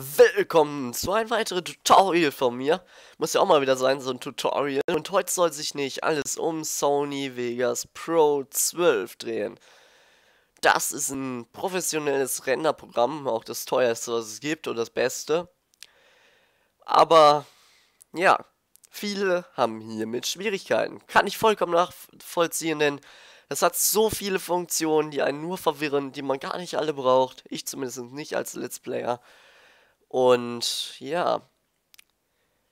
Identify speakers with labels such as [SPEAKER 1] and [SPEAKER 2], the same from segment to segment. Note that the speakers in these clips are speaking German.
[SPEAKER 1] Willkommen zu einem weiteren Tutorial von mir. Muss ja auch mal wieder sein, so ein Tutorial. Und heute soll sich nicht alles um Sony Vegas Pro 12 drehen. Das ist ein professionelles Renderprogramm, auch das teuerste, was es gibt und das beste. Aber, ja, viele haben hiermit Schwierigkeiten. Kann ich vollkommen nachvollziehen, denn das hat so viele Funktionen, die einen nur verwirren, die man gar nicht alle braucht. Ich zumindest nicht als Let's Player. Und ja,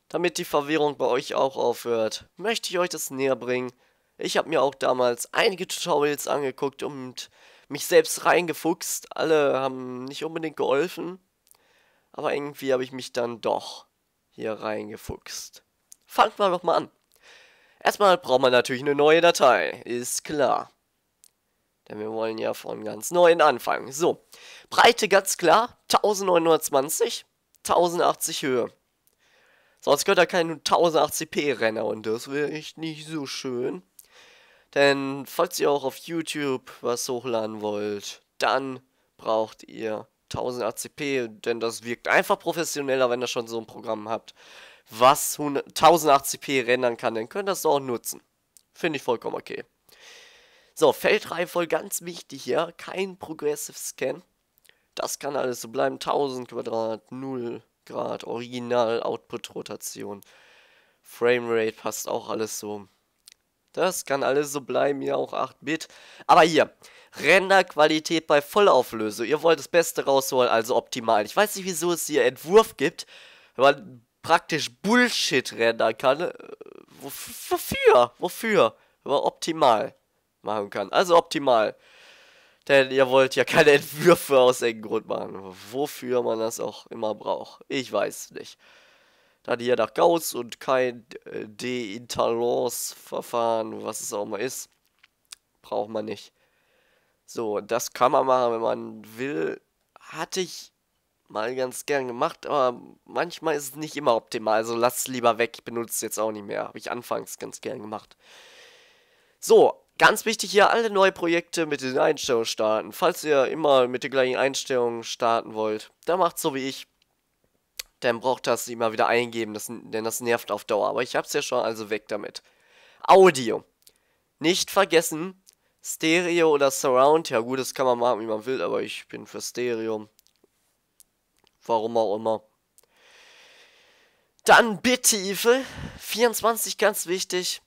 [SPEAKER 1] damit die Verwirrung bei euch auch aufhört, möchte ich euch das näher bringen. Ich habe mir auch damals einige Tutorials angeguckt und mich selbst reingefuchst. Alle haben nicht unbedingt geholfen, aber irgendwie habe ich mich dann doch hier reingefuchst. Fangen wir doch mal an. Erstmal braucht man natürlich eine neue Datei, ist klar. Denn wir wollen ja von ganz neuen anfangen. So, Breite ganz klar, 1920, 1080 Höhe. Sonst gehört da kein 1080p-Renner und das wäre echt nicht so schön. Denn falls ihr auch auf YouTube was hochladen wollt, dann braucht ihr 1080p, denn das wirkt einfach professioneller, wenn ihr schon so ein Programm habt, was 1080p rendern kann, dann könnt ihr das auch nutzen. Finde ich vollkommen okay. So, voll ganz wichtig, ja. Kein Progressive Scan. Das kann alles so bleiben. 1000 Quadrat, 0 Grad, Original, Output, Rotation. Framerate passt auch alles so. Das kann alles so bleiben, ja auch 8-Bit. Aber hier, Renderqualität bei Vollauflöse. Ihr wollt das Beste rausholen, also optimal. Ich weiß nicht, wieso es hier Entwurf gibt, wenn man praktisch Bullshit rendern kann. Äh, wofür? Wofür? Aber optimal machen kann. Also optimal. Denn ihr wollt ja keine Entwürfe aus Grund machen. Wofür man das auch immer braucht. Ich weiß nicht. Dann hier nach Gauss und kein äh, De-Intalance-Verfahren, was es auch immer ist. Braucht man nicht. So, das kann man machen, wenn man will. Hatte ich mal ganz gern gemacht, aber manchmal ist es nicht immer optimal. Also lass es lieber weg. Ich benutze es jetzt auch nicht mehr. Habe ich anfangs ganz gern gemacht. So, Ganz wichtig hier, alle neue Projekte mit den Einstellungen starten. Falls ihr immer mit den gleichen Einstellungen starten wollt, dann macht so wie ich. Dann braucht das immer wieder eingeben, das, denn das nervt auf Dauer. Aber ich hab's ja schon, also weg damit. Audio. Nicht vergessen, Stereo oder Surround. Ja gut, das kann man machen, wie man will, aber ich bin für Stereo. Warum auch immer. Dann Bittiefe. 24 ganz wichtig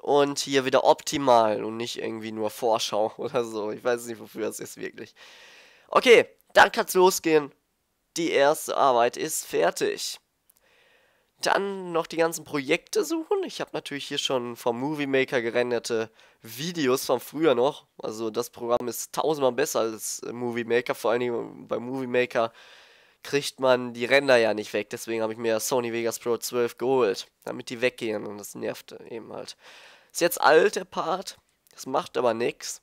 [SPEAKER 1] und hier wieder optimal und nicht irgendwie nur Vorschau oder so. Ich weiß nicht, wofür das ist wirklich. Okay, dann kann's losgehen. Die erste Arbeit ist fertig. Dann noch die ganzen Projekte suchen. Ich habe natürlich hier schon vom Movie Maker gerenderte Videos von früher noch. Also das Programm ist tausendmal besser als Movie Maker. Vor allen Dingen bei Movie Maker kriegt man die Ränder ja nicht weg. Deswegen habe ich mir Sony Vegas Pro 12 geholt, damit die weggehen und das nervt eben halt. Ist jetzt alt, der Part. Das macht aber nichts.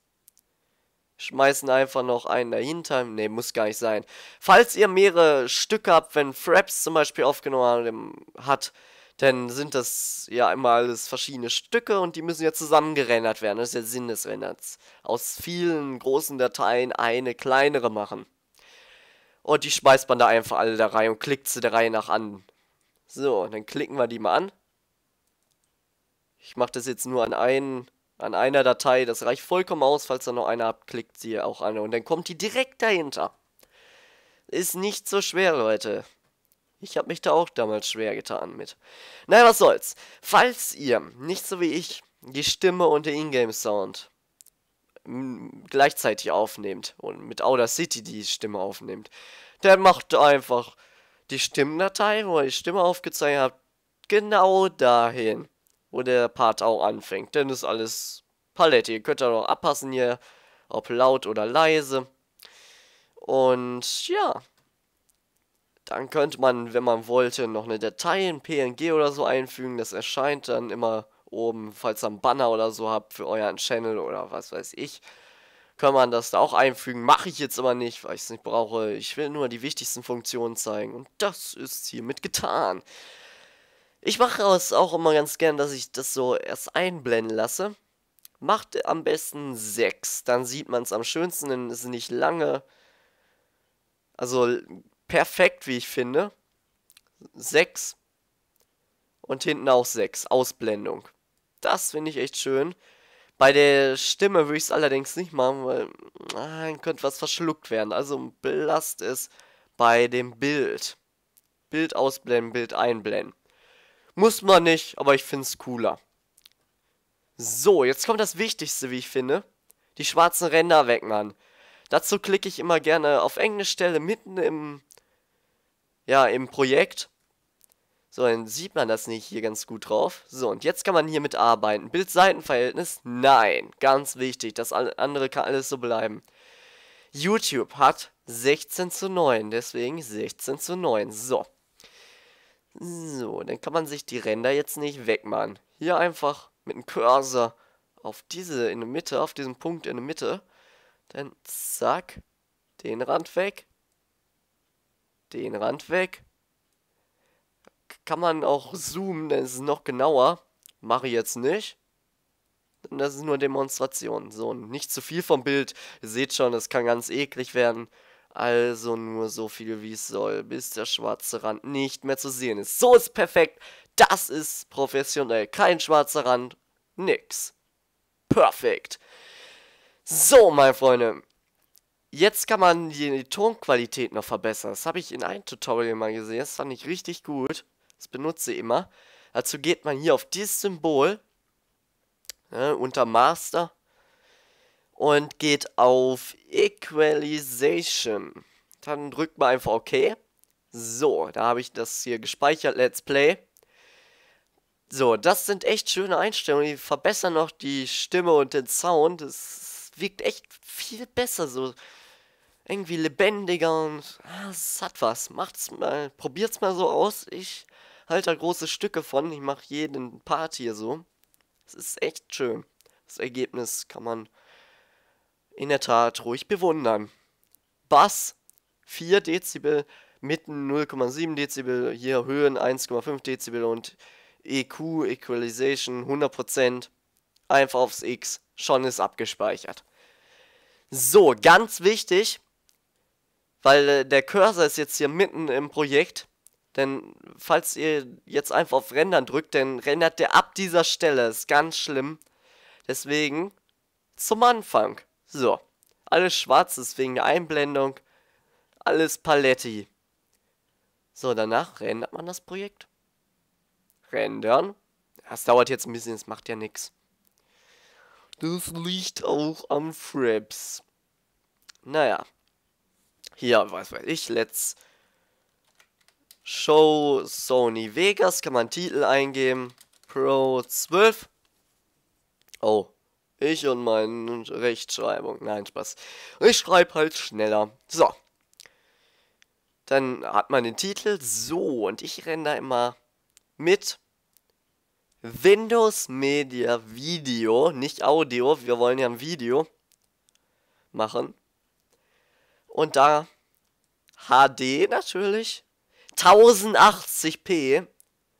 [SPEAKER 1] Schmeißen einfach noch einen dahinter. Ne, muss gar nicht sein. Falls ihr mehrere Stücke habt, wenn Fraps zum Beispiel aufgenommen hat, dann sind das ja immer alles verschiedene Stücke und die müssen ja zusammengerendert werden. Das ist der Sinn des Renderns. Aus vielen großen Dateien eine kleinere machen. Und die schmeißt man da einfach alle da rein und klickt sie der Reihe nach an. So, dann klicken wir die mal an. Ich mache das jetzt nur an, einen, an einer Datei. Das reicht vollkommen aus. Falls da noch eine habt, klickt sie auch an. Und dann kommt die direkt dahinter. Ist nicht so schwer, Leute. Ich habe mich da auch damals schwer getan mit. Naja, was soll's. Falls ihr, nicht so wie ich, die Stimme und der Ingame-Sound gleichzeitig aufnehmt und mit Audacity die Stimme aufnimmt. Der macht einfach die Stimmdatei, wo er die Stimme aufgezeichnet hat, genau dahin, wo der Part auch anfängt. Denn ist alles Palette. Ihr könnt da noch abpassen hier, ob laut oder leise. Und ja, dann könnte man, wenn man wollte, noch eine Datei in PNG oder so einfügen. Das erscheint dann immer oben, falls ihr einen Banner oder so habt für euren Channel oder was weiß ich, kann man das da auch einfügen. Mache ich jetzt aber nicht, weil ich es nicht brauche. Ich will nur die wichtigsten Funktionen zeigen und das ist hiermit getan. Ich mache es auch immer ganz gern, dass ich das so erst einblenden lasse. Macht am besten 6, dann sieht man es am schönsten, denn es ist nicht lange. Also perfekt, wie ich finde. 6 und hinten auch 6, Ausblendung. Das finde ich echt schön. Bei der Stimme würde ich es allerdings nicht machen, weil dann ah, könnte was verschluckt werden. Also belast es bei dem Bild. Bild ausblenden, Bild einblenden. Muss man nicht, aber ich finde es cooler. So, jetzt kommt das Wichtigste, wie ich finde. Die schwarzen Ränder wegmachen. Dazu klicke ich immer gerne auf irgendeine Stelle mitten im, ja, im Projekt so, dann sieht man das nicht hier ganz gut drauf. So, und jetzt kann man hier mitarbeiten. Bild-Seitenverhältnis? Nein, ganz wichtig. Das andere kann alles so bleiben. YouTube hat 16 zu 9, deswegen 16 zu 9. So. So, dann kann man sich die Ränder jetzt nicht wegmachen. Hier einfach mit dem Cursor auf diese in der Mitte, auf diesen Punkt in der Mitte. Dann zack, den Rand weg, den Rand weg kann man auch zoomen, dann ist es noch genauer. Mache ich jetzt nicht. Das ist nur Demonstration. So, nicht zu viel vom Bild. Ihr seht schon, das kann ganz eklig werden. Also nur so viel, wie es soll, bis der schwarze Rand nicht mehr zu sehen ist. So ist perfekt. Das ist professionell. Kein schwarzer Rand. Nix. Perfekt. So, meine Freunde. Jetzt kann man die Tonqualität noch verbessern. Das habe ich in einem Tutorial mal gesehen. Das fand ich richtig gut. Das benutze ich immer. Dazu geht man hier auf dieses Symbol ne, unter Master und geht auf Equalization. Dann drückt man einfach OK. So, da habe ich das hier gespeichert, Let's Play. So, das sind echt schöne Einstellungen. Die verbessern noch die Stimme und den Sound. Es wirkt echt viel besser, so irgendwie lebendiger und ah, es hat was. Macht's mal, probiert's mal so aus. Ich halt da große Stücke von. Ich mache jeden Part hier so. Es ist echt schön. Das Ergebnis kann man in der Tat ruhig bewundern. Bass 4 Dezibel, Mitten 0,7 Dezibel, hier Höhen 1,5 Dezibel und EQ, Equalization 100%. Einfach aufs X, schon ist abgespeichert. So, ganz wichtig, weil äh, der Cursor ist jetzt hier mitten im Projekt. Denn falls ihr jetzt einfach auf Rendern drückt, dann rendert der ab dieser Stelle. Ist ganz schlimm. Deswegen zum Anfang. So. Alles schwarz ist wegen der Einblendung. Alles Paletti. So, danach rendert man das Projekt. Rendern. Das dauert jetzt ein bisschen, das macht ja nichts. Das liegt auch am Fraps. Naja. Hier, was weiß ich, let's Show Sony Vegas, kann man Titel eingeben. Pro 12. Oh, ich und meine Rechtschreibung. Nein, Spaß. Ich schreibe halt schneller. So. Dann hat man den Titel. So, und ich renne da immer mit Windows Media Video, nicht Audio. Wir wollen ja ein Video machen. Und da HD natürlich. 1080p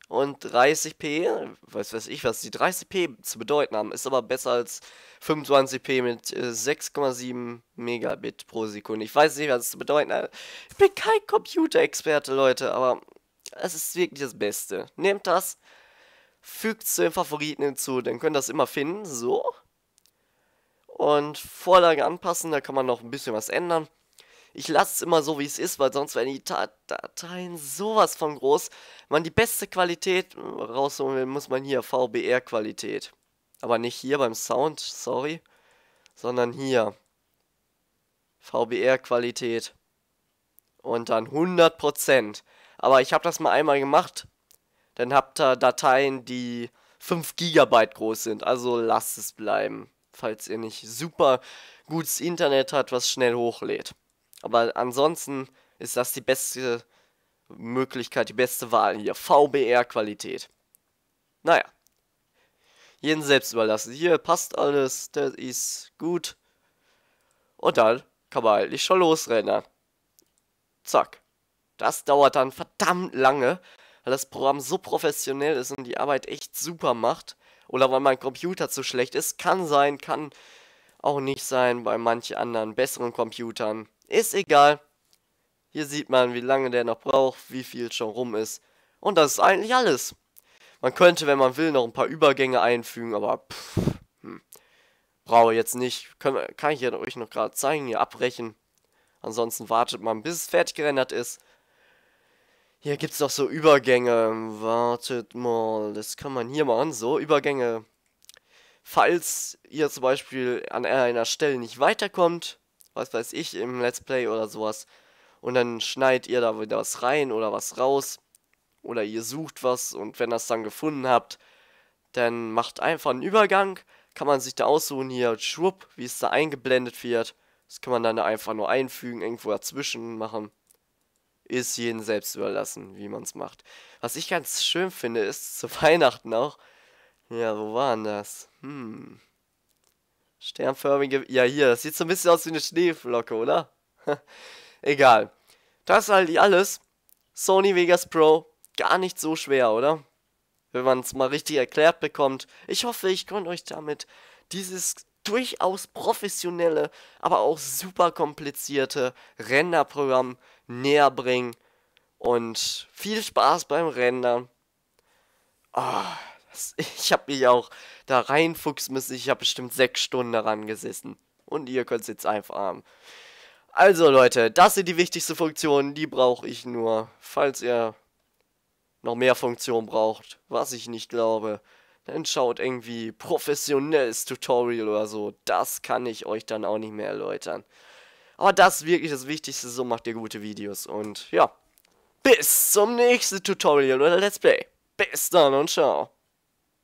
[SPEAKER 1] und 30p, weiß weiß ich, was die 30p zu bedeuten haben, ist aber besser als 25p mit 6,7 äh, Megabit pro Sekunde. Ich weiß nicht, was es zu bedeuten hat. Ich bin kein Computerexperte, Leute, aber es ist wirklich das Beste. Nehmt das, fügt es zu den Favoriten hinzu, dann könnt ihr das immer finden, so. Und Vorlage anpassen, da kann man noch ein bisschen was ändern. Ich lasse es immer so, wie es ist, weil sonst werden die Ta Dateien sowas von groß. Wenn man die beste Qualität hm, rausholen will, muss man hier VBR-Qualität. Aber nicht hier beim Sound, sorry, sondern hier. VBR-Qualität. Und dann 100%. Aber ich habe das mal einmal gemacht. Dann habt ihr Dateien, die 5 GB groß sind. Also lasst es bleiben, falls ihr nicht super gutes Internet habt, was schnell hochlädt. Aber ansonsten ist das die beste Möglichkeit, die beste Wahl hier. VBR-Qualität. Naja. Jeden selbst überlassen. Hier passt alles, das ist gut. Und dann kann man eigentlich schon losrennen. Zack. Das dauert dann verdammt lange, weil das Programm so professionell ist und die Arbeit echt super macht. Oder weil mein Computer zu schlecht ist. Kann sein, kann auch nicht sein bei manchen anderen besseren Computern. Ist egal. Hier sieht man, wie lange der noch braucht, wie viel schon rum ist. Und das ist eigentlich alles. Man könnte, wenn man will, noch ein paar Übergänge einfügen, aber pff, hm. brauche jetzt nicht. Kann, kann ich euch noch gerade zeigen, hier abbrechen. Ansonsten wartet man, bis es fertig gerendert ist. Hier gibt es noch so Übergänge. Wartet mal, das kann man hier machen. So, Übergänge. Falls ihr zum Beispiel an einer Stelle nicht weiterkommt, was weiß ich, im Let's Play oder sowas. Und dann schneidet ihr da wieder was rein oder was raus. Oder ihr sucht was und wenn ihr das dann gefunden habt, dann macht einfach einen Übergang. Kann man sich da aussuchen, hier schwupp, wie es da eingeblendet wird. Das kann man dann einfach nur einfügen, irgendwo dazwischen machen. Ist jedem selbst überlassen, wie man es macht. Was ich ganz schön finde, ist zu Weihnachten auch. Ja, wo waren das? Hm. Sternförmige. Ja, hier. Das sieht so ein bisschen aus wie eine Schneeflocke, oder? Egal. Das ist halt alles. Sony Vegas Pro. Gar nicht so schwer, oder? Wenn man es mal richtig erklärt bekommt. Ich hoffe, ich konnte euch damit dieses durchaus professionelle, aber auch super komplizierte Renderprogramm näher bringen. Und viel Spaß beim Rendern. Oh. Ich habe mich auch da reinfuchsen müssen. Ich habe bestimmt sechs Stunden daran gesessen. Und ihr könnt es jetzt einfach haben. Also Leute, das sind die wichtigsten Funktionen. Die brauche ich nur. Falls ihr noch mehr Funktionen braucht, was ich nicht glaube, dann schaut irgendwie professionelles Tutorial oder so. Das kann ich euch dann auch nicht mehr erläutern. Aber das ist wirklich das Wichtigste. So macht ihr gute Videos. Und ja, bis zum nächsten Tutorial oder Let's Play. Bis dann und ciao.